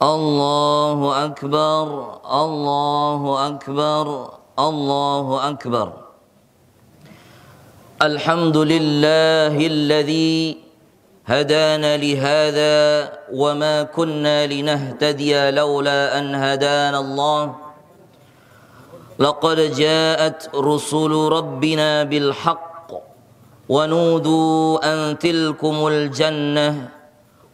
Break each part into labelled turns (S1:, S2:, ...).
S1: الله أكبر الله أكبر الله أكبر الحمد لله الذي هدانا لهذا وما كنا لنهتدي لولا أن هدانا الله لقد جاءت رسل ربنا بالحق ونودوا أن تلكم الجنة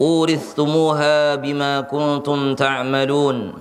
S1: اورثتموها بما كنتم تعملون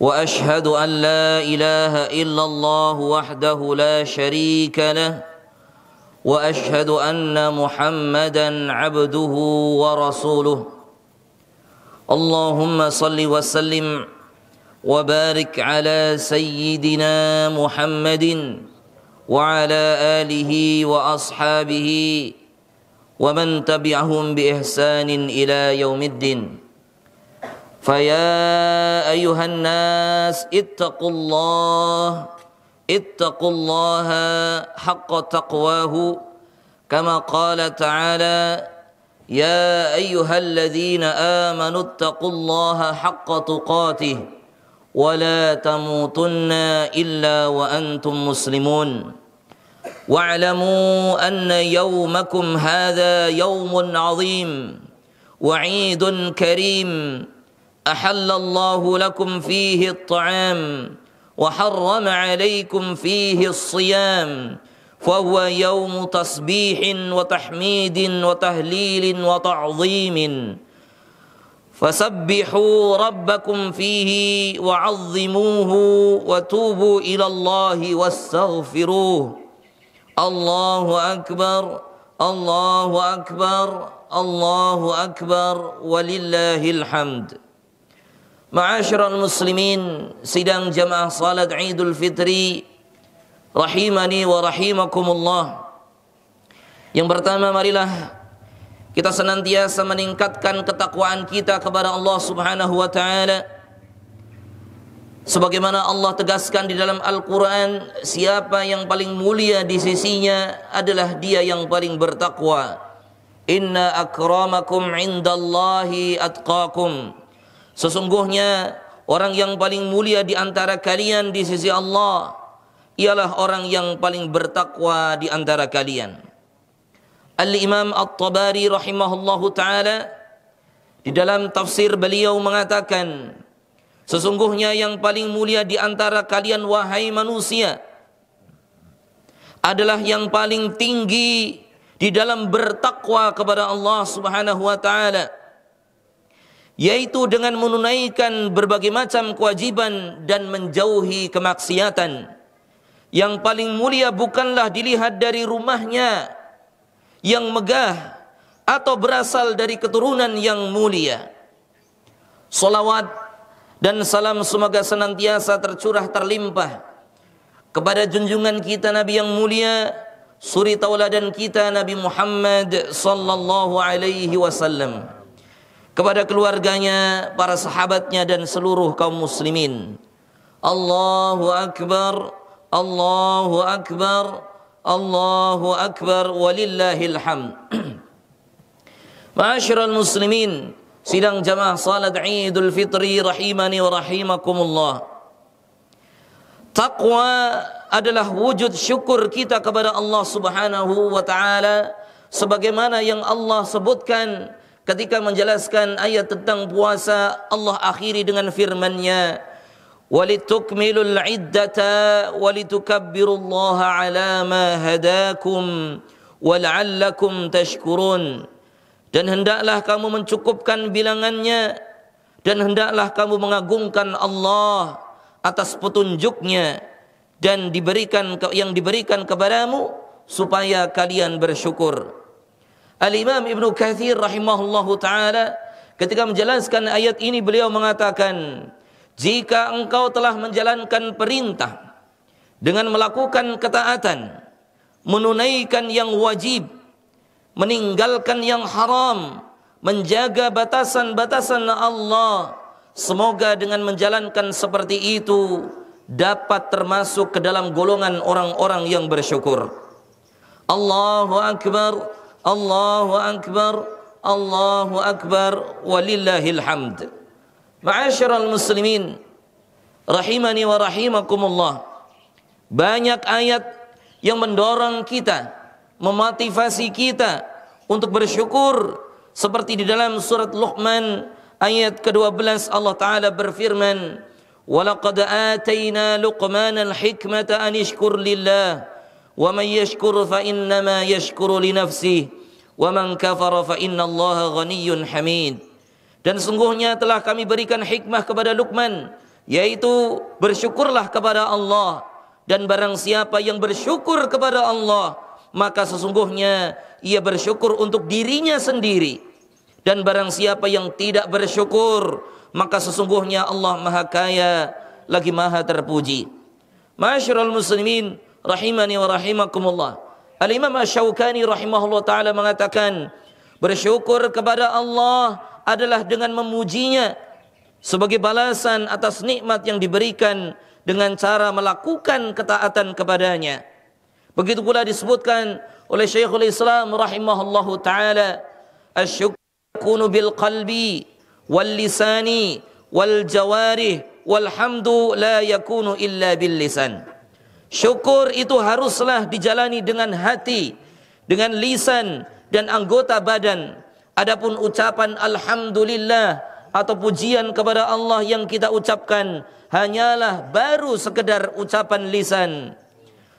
S1: واشهد ان لا اله الا الله وحده لا شريك له واشهد ان محمدا عبده ورسوله اللهم صل وسلم وبارك على سيدنا محمد وعلى اله واصحابه ومن تبعهم بإحسان إلى يوم الدين فيا أيها الناس اتقوا الله اتقوا الله حق تقواه كما قال تعالى يا أيها الذين آمنوا اتقوا الله حق تقاته ولا تموتن إلا وأنتم مسلمون واعلموا ان يومكم هذا يوم عظيم وعيد كريم احل الله لكم فيه الطعام وحرم عليكم فيه الصيام فهو يوم تسبيح وتحميد وتهليل وتعظيم فسبحوا ربكم فيه وعظموه وتوبوا الى الله واستغفروه Allahu Akbar, Allahu Akbar, Allahu Akbar, walillahil hamd. Ma'asyiral muslimin, sidang jemaah salat Idul Fitri rahimani wa rahimakumullah. Yang pertama marilah kita senantiasa meningkatkan ketakwaan kita kepada Allah Subhanahu wa taala Sebagaimana Allah tegaskan di dalam Al-Quran, siapa yang paling mulia di sisinya adalah dia yang paling bertakwa. Inna akramakum indallahi atqakum. Sesungguhnya orang yang paling mulia di antara kalian di sisi Allah ialah orang yang paling bertakwa di antara kalian. Al-Imam At-Tabari rahimahullahu taala di dalam tafsir beliau mengatakan, Sesungguhnya yang paling mulia di antara kalian wahai manusia adalah yang paling tinggi di dalam bertakwa kepada Allah Subhanahu wa taala yaitu dengan menunaikan berbagai macam kewajiban dan menjauhi kemaksiatan. Yang paling mulia bukanlah dilihat dari rumahnya yang megah atau berasal dari keturunan yang mulia. Salawat dan salam semoga senantiasa tercurah terlimpah kepada junjungan kita Nabi yang mulia suri tauladan kita Nabi Muhammad sallallahu alaihi wasallam kepada keluarganya, para sahabatnya dan seluruh kaum muslimin. Allahu akbar, Allahu akbar, Allahu akbar walillahil hamd. Ma'asyiral muslimin, sidang jamaah salat Idul Fitri rahimani wa rahimakumullah. Taqwa adalah wujud syukur kita kepada Allah Subhanahu wa taala sebagaimana yang Allah sebutkan ketika menjelaskan ayat tentang puasa Allah akhiri dengan firman-Nya walitukmilul iddata walitukabbirullaha ala ma hadakum wala'allakum tashkurun dan hendaklah kamu mencukupkan bilangannya dan hendaklah kamu mengagungkan Allah atas petunjuknya dan diberikan yang diberikan kepadamu supaya kalian bersyukur. Al-Imam Ibnu Kathir rahimahullahu taala ketika menjelaskan ayat ini beliau mengatakan, "Jika engkau telah menjalankan perintah dengan melakukan ketaatan, menunaikan yang wajib meninggalkan yang haram, menjaga batasan-batasan Allah. Semoga dengan menjalankan seperti itu dapat termasuk ke dalam golongan orang-orang yang bersyukur. Allahu akbar, Allahu akbar, Allahu akbar walillahil hamd. Ma'asyiral muslimin rahimani wa rahimakumullah. Banyak ayat yang mendorong kita memotivasi kita untuk bersyukur seperti di dalam surat Luqman ayat ke-12 Allah taala berfirman walaqad atayna luqman al-hikmata an ishkur lillah wa man yashkur fa innama yashkuru li nafsihi wa man kafara fa innallaha ghaniyyun hamid dan sungguhnya telah kami berikan hikmah kepada Luqman yaitu bersyukurlah kepada Allah dan barang siapa yang bersyukur kepada Allah maka sesungguhnya ia bersyukur untuk dirinya sendiri dan barang siapa yang tidak bersyukur maka sesungguhnya Allah Maha Kaya lagi Maha Terpuji. Masyarul muslimin rahimani wa rahimakumullah. Al-Imam Asy-Syaukani rahimahullah taala mengatakan bersyukur kepada Allah adalah dengan memujinya sebagai balasan atas nikmat yang diberikan dengan cara melakukan ketaatan kepadanya. Begitu pula disebutkan oleh Syekhul Islam rahimahullahu taala asyukunu bil qalbi wal lisani wal jawarih walhamdu la yakunu illa bil lisan. Syukur itu haruslah dijalani dengan hati, dengan lisan dan anggota badan. Adapun ucapan alhamdulillah atau pujian kepada Allah yang kita ucapkan hanyalah baru sekedar ucapan lisan.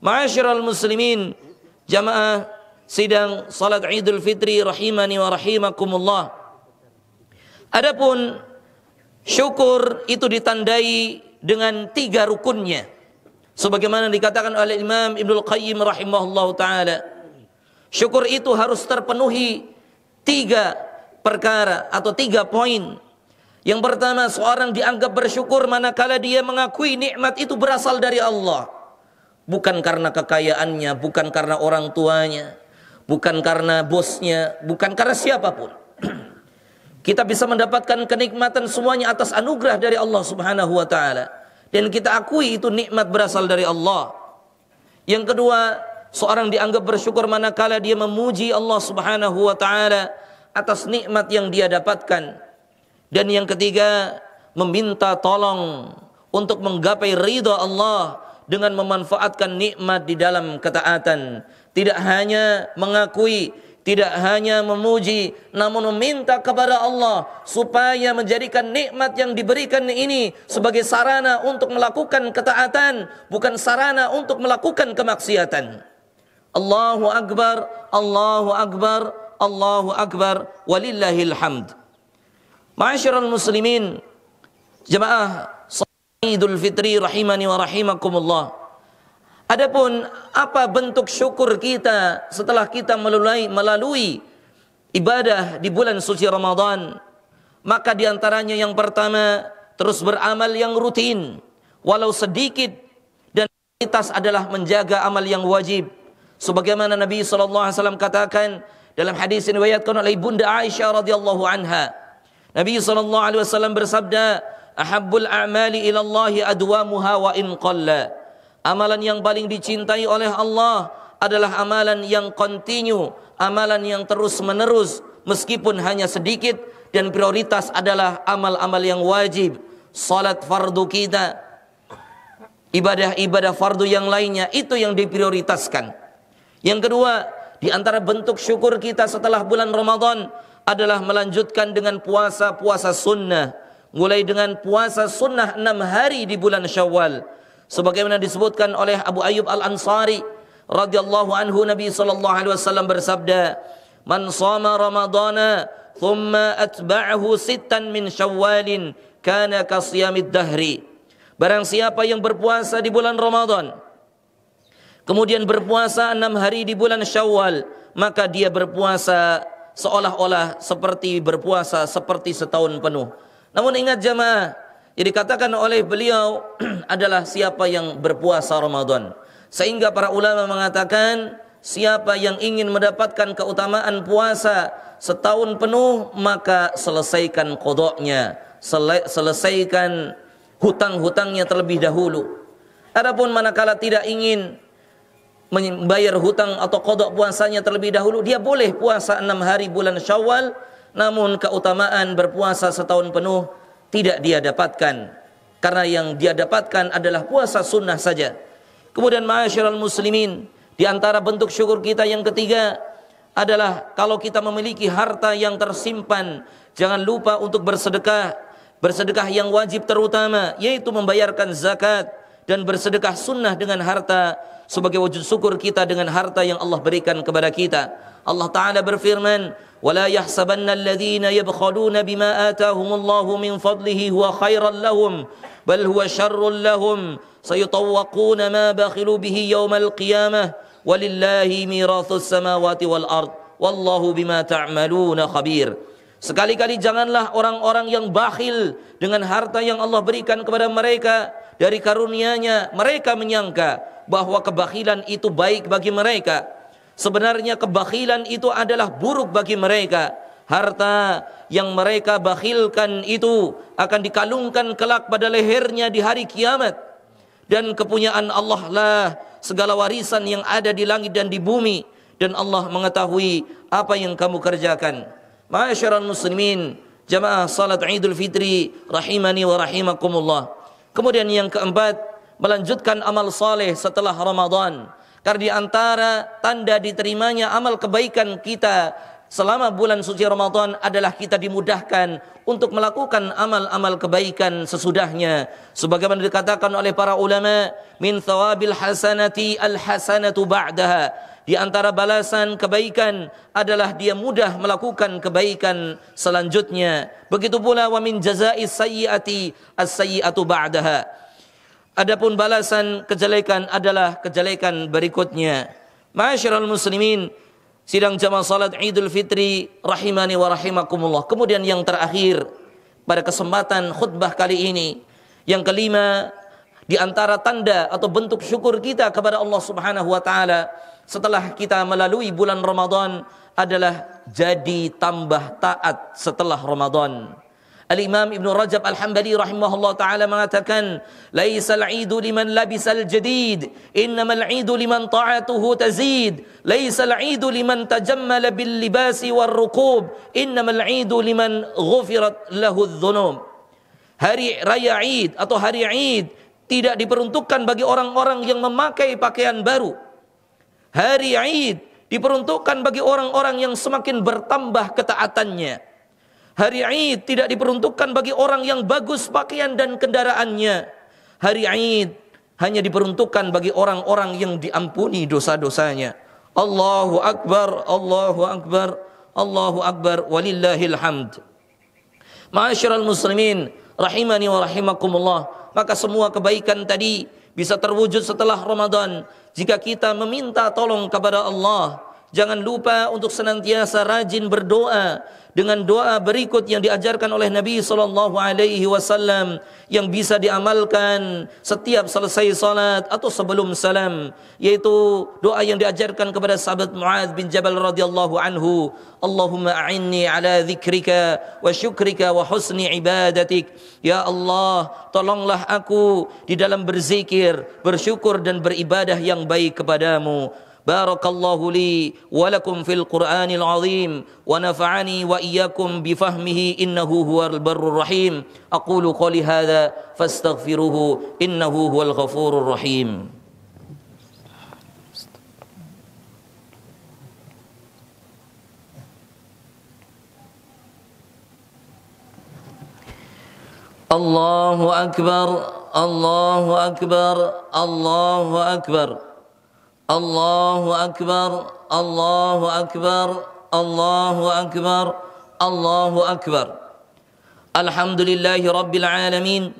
S1: Ma'asyiral muslimin, jamaah sidang salat Idul Fitri rahimani wa rahimakumullah. Adapun syukur itu ditandai dengan tiga rukunnya. Sebagaimana dikatakan oleh Imam Ibnu Qayyim rahimahullah taala. Syukur itu harus terpenuhi tiga perkara atau tiga poin. Yang pertama, seorang dianggap bersyukur manakala dia mengakui nikmat itu berasal dari Allah bukan karena kekayaannya, bukan karena orang tuanya, bukan karena bosnya, bukan karena siapapun. kita bisa mendapatkan kenikmatan semuanya atas anugerah dari Allah Subhanahu wa taala. Dan kita akui itu nikmat berasal dari Allah. Yang kedua, seorang dianggap bersyukur manakala dia memuji Allah Subhanahu wa taala atas nikmat yang dia dapatkan. Dan yang ketiga, meminta tolong untuk menggapai ridha Allah dengan memanfaatkan nikmat di dalam ketaatan. Tidak hanya mengakui, tidak hanya memuji, namun meminta kepada Allah supaya menjadikan nikmat yang diberikan ini sebagai sarana untuk melakukan ketaatan, bukan sarana untuk melakukan kemaksiatan. Allahu Akbar, Allahu Akbar, Allahu Akbar, walillahil hamd. Ma'asyiral muslimin, jemaah Idul Fitri rahimani wa rahimakumullah. Adapun apa bentuk syukur kita setelah kita melalui, melalui ibadah di bulan suci Ramadan, maka diantaranya yang pertama terus beramal yang rutin, walau sedikit dan prioritas adalah menjaga amal yang wajib. Sebagaimana Nabi SAW katakan dalam hadis yang riwayatkan oleh Bunda Aisyah radhiyallahu anha, Nabi SAW bersabda, ahabbul a'mali ilallahi adwamuha wa in qalla. Amalan yang paling dicintai oleh Allah adalah amalan yang kontinu, amalan yang terus-menerus meskipun hanya sedikit dan prioritas adalah amal-amal yang wajib. Salat fardu kita, ibadah-ibadah fardu yang lainnya itu yang diprioritaskan. Yang kedua, di antara bentuk syukur kita setelah bulan Ramadan adalah melanjutkan dengan puasa-puasa sunnah mulai dengan puasa sunnah enam hari di bulan Syawal sebagaimana disebutkan oleh Abu Ayyub Al Ansari radhiyallahu anhu Nabi sallallahu alaihi wasallam bersabda man shama ramadana thumma atba'ahu sittan min syawalin kana ka siyamid dahri barang siapa yang berpuasa di bulan Ramadan kemudian berpuasa enam hari di bulan Syawal maka dia berpuasa seolah-olah seperti berpuasa seperti setahun penuh namun ingat jemaah, yang dikatakan oleh beliau adalah siapa yang berpuasa Ramadan. Sehingga para ulama mengatakan siapa yang ingin mendapatkan keutamaan puasa setahun penuh maka selesaikan kodoknya, selesaikan hutang-hutangnya terlebih dahulu. Adapun manakala tidak ingin membayar hutang atau kodok puasanya terlebih dahulu, dia boleh puasa enam hari bulan syawal namun keutamaan berpuasa setahun penuh tidak dia dapatkan karena yang dia dapatkan adalah puasa sunnah saja. Kemudian ma'asyiral muslimin, di antara bentuk syukur kita yang ketiga adalah kalau kita memiliki harta yang tersimpan, jangan lupa untuk bersedekah. Bersedekah yang wajib terutama yaitu membayarkan zakat dan bersedekah sunnah dengan harta sebagai wujud syukur kita dengan harta yang Allah berikan kepada kita. Allah Ta'ala berfirman, ولا يحسبن الذين يبخلون بما آتاهم الله من فضله هو خيرا لهم بل هو شر لهم سيطوقون ما بخلوا به يوم القيامة ولله ميراث السماوات والأرض والله بما تعملون خبير Sekali-kali janganlah orang-orang yang bakhil dengan harta yang Allah berikan kepada mereka dari karunia-Nya. Mereka menyangka bahwa kebakhilan itu baik bagi mereka Sebenarnya kebakhilan itu adalah buruk bagi mereka. Harta yang mereka bakhilkan itu akan dikalungkan kelak pada lehernya di hari kiamat. Dan kepunyaan Allah lah segala warisan yang ada di langit dan di bumi. Dan Allah mengetahui apa yang kamu kerjakan. Ma'asyaran muslimin, jamaah salat idul fitri, rahimani wa rahimakumullah. Kemudian yang keempat, melanjutkan amal saleh setelah Ramadan. Karena di antara tanda diterimanya amal kebaikan kita selama bulan suci Ramadan adalah kita dimudahkan untuk melakukan amal-amal kebaikan sesudahnya sebagaimana dikatakan oleh para ulama min thawabil hasanati al hasanatu ba'daha di antara balasan kebaikan adalah dia mudah melakukan kebaikan selanjutnya begitu pula wa min jazais sayyiati as sayyiatu ba'daha Adapun balasan kejelekan adalah kejelekan berikutnya. Ma'asyiral muslimin, sidang jamaah salat Idul Fitri rahimani wa rahimakumullah. Kemudian yang terakhir pada kesempatan khutbah kali ini, yang kelima di antara tanda atau bentuk syukur kita kepada Allah Subhanahu wa taala setelah kita melalui bulan Ramadan adalah jadi tambah taat setelah Ramadan. Al-Imam Ibn Rajab Al-Hambali rahimahullah ta'ala mengatakan, Laisal idu liman labisal jadid, innamal idu liman ta'atuhu tazid, laisal idu liman tajammala bil libasi wal rukub, innamal idu liman ghufirat lahu Hari Raya Id atau Hari Id tidak diperuntukkan bagi orang-orang yang memakai pakaian baru. Hari Id diperuntukkan bagi orang-orang yang semakin bertambah ketaatannya Hari Id tidak diperuntukkan bagi orang yang bagus pakaian dan kendaraannya. Hari Id hanya diperuntukkan bagi orang-orang yang diampuni dosa-dosanya. Allahu Akbar, Allahu Akbar, Allahu Akbar, walillahil hamd. Ma'asyiral muslimin, rahimani wa rahimakumullah. Maka semua kebaikan tadi bisa terwujud setelah Ramadan jika kita meminta tolong kepada Allah Jangan lupa untuk senantiasa rajin berdoa dengan doa berikut yang diajarkan oleh Nabi sallallahu alaihi wasallam yang bisa diamalkan setiap selesai salat atau sebelum salam yaitu doa yang diajarkan kepada sahabat Muadz bin Jabal radhiyallahu anhu Allahumma a'inni ala dzikrika wa syukrika wa husni ibadatik ya Allah tolonglah aku di dalam berzikir bersyukur dan beribadah yang baik kepadamu بارك الله لي ولكم في القرآن العظيم ونفعني وإياكم بفهمه إنه هو البر الرحيم أقول قولي هذا فاستغفروه إنه هو الغفور الرحيم الله أكبر الله أكبر الله أكبر الله أكبر الله أكبر الله أكبر الله أكبر الحمد لله رب العالمين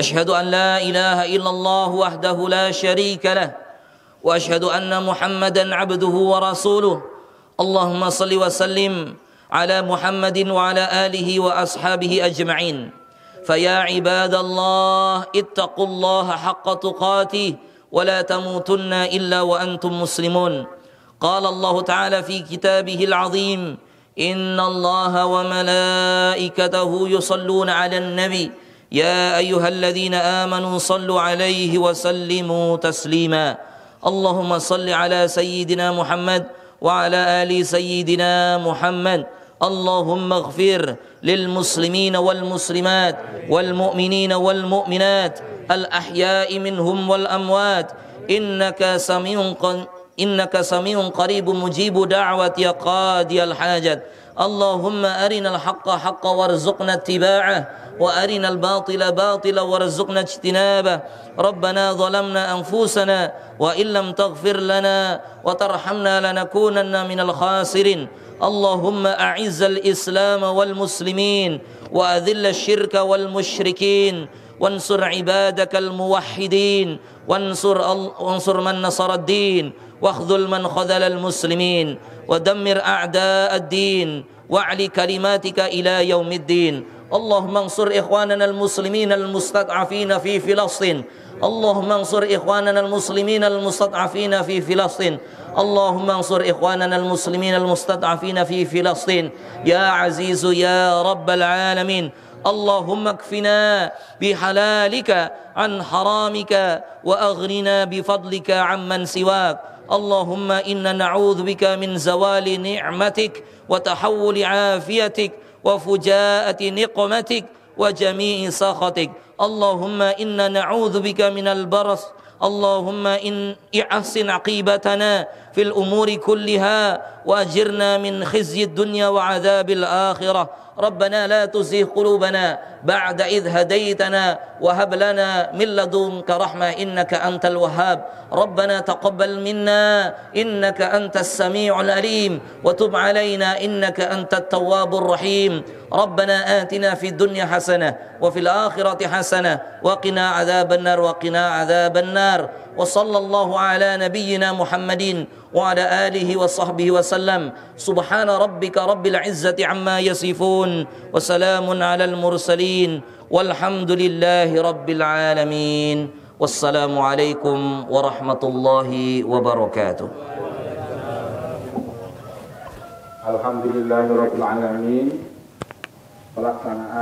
S1: أشهد أن لا إله إلا الله وحده لا شريك له وأشهد أن محمدا عبده ورسوله اللهم صل وسلم على محمد وعلى آله وأصحابه أجمعين فيا عباد الله اتقوا الله حق تقاته ولا تموتن الا وانتم مسلمون قال الله تعالى في كتابه العظيم ان الله وملائكته يصلون على النبي يا ايها الذين امنوا صلوا عليه وسلموا تسليما اللهم صل على سيدنا محمد وعلى ال سيدنا محمد اللهم اغفر للمسلمين والمسلمات والمؤمنين والمؤمنات الأحياء منهم والأموات إنك سميع إنك سميع قريب مجيب دعوة يا قاضي الحاجات اللهم أرنا الحق حقا وارزقنا اتباعه وأرنا الباطل باطلا وارزقنا اجتنابه ربنا ظلمنا أنفسنا وإن لم تغفر لنا وترحمنا لنكونن من الخاسرين اللهم أعز الإسلام والمسلمين وأذل الشرك والمشركين وانصر عبادك الموحدين وانصر, وانصر من نصر الدين واخذل من خذل المسلمين ودمر أعداء الدين واعلي كلماتك إلى يوم الدين اللهم انصر إخواننا المسلمين المستضعفين في فلسطين اللهم انصر إخواننا المسلمين المستضعفين في فلسطين اللهم انصر إخواننا المسلمين المستضعفين في فلسطين يا عزيز يا رب العالمين اللهم اكفنا بحلالك عن حرامك واغرنا بفضلك عمن سواك اللهم انا نعوذ بك من زوال نعمتك وتحول عافيتك وفجاءه نقمتك وجميع سخطك اللهم انا نعوذ بك من البرص اللهم إن احسن عقيبتنا في الأمور كلها وأجرنا من خزي الدنيا وعذاب الآخرة ربنا لا تزغ قلوبنا بعد إذ هديتنا وهب لنا من لدنك رحمة إنك أنت الوهاب ربنا تقبل منا إنك أنت السميع العليم وتب علينا إنك أنت التواب الرحيم ربنا آتنا في الدنيا حسنة وفي الآخرة حسنة وقنا عذاب النار وقنا عذاب النار وصلى الله على نبينا محمد وعلى آله وصحبه وسلم سبحان ربك رب العزة عما يصفون وسلام على المرسلين المرسلين والحمد لله رب العالمين والسلام عليكم ورحمة الله وبركاته الحمد لله رب العالمين